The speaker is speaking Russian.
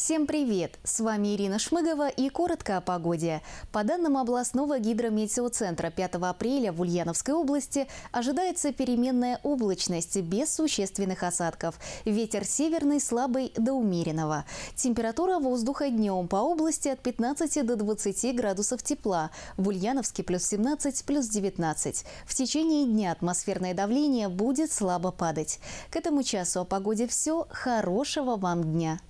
Всем привет! С вами Ирина Шмыгова и коротко о погоде. По данным областного гидрометеоцентра 5 апреля в Ульяновской области ожидается переменная облачность без существенных осадков. Ветер северный слабый до умеренного. Температура воздуха днем по области от 15 до 20 градусов тепла. В Ульяновске плюс 17, плюс 19. В течение дня атмосферное давление будет слабо падать. К этому часу о погоде все. Хорошего вам дня!